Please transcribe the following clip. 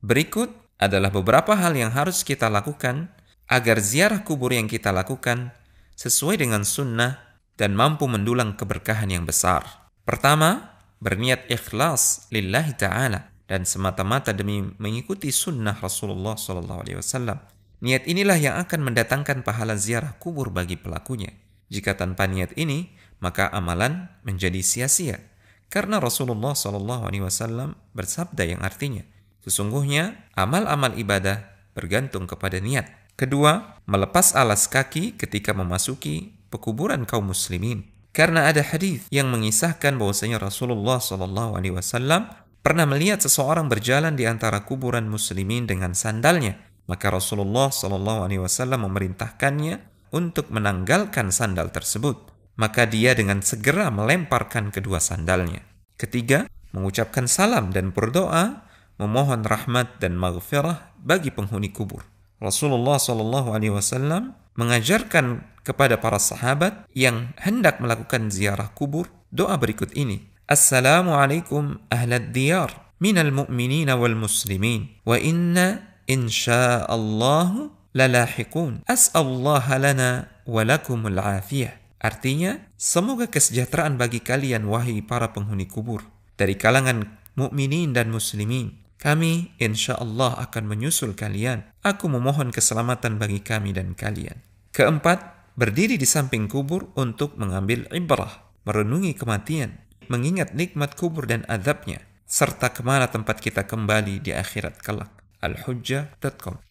Berikut adalah beberapa hal yang harus kita lakukan agar ziarah kubur yang kita lakukan sesuai dengan sunnah dan mampu mendulang keberkahan yang besar. Pertama, berniat ikhlas lillahi ta'ala dan semata-mata demi mengikuti sunnah Rasulullah SAW. Niat inilah yang akan mendatangkan pahala ziarah kubur bagi pelakunya. Jika tanpa niat ini, maka amalan menjadi sia-sia. Karena Rasulullah SAW bersabda yang artinya, Sesungguhnya, amal-amal ibadah bergantung kepada niat. Kedua, melepas alas kaki ketika memasuki pekuburan kaum muslimin. Karena ada hadis yang mengisahkan bahwasanya Rasulullah Shallallahu Alaihi pernah melihat seseorang berjalan di antara kuburan muslimin dengan sandalnya. Maka Rasulullah SAW memerintahkannya untuk menanggalkan sandal tersebut. Maka dia dengan segera melemparkan kedua sandalnya. Ketiga, mengucapkan salam dan berdoa memohon rahmat dan maghfirah bagi penghuni kubur. Rasulullah Shallallahu Alaihi Wasallam mengajarkan kepada para sahabat yang hendak melakukan ziarah kubur doa berikut ini: Assalamualaikum ahlad diyar min al-mu'minin wal muslimin wa inna insya'allahu lalahiqun as'allaha lana wa al afiyah Artinya, semoga kesejahteraan bagi kalian wahai para penghuni kubur dari kalangan mukminin dan muslimin kami insya Allah akan menyusul kalian. Aku memohon keselamatan bagi kami dan kalian. Keempat, berdiri di samping kubur untuk mengambil ibrah, merenungi kematian, mengingat nikmat kubur dan azabnya, serta kemana tempat kita kembali di akhirat kelak. Al-Hujjah.com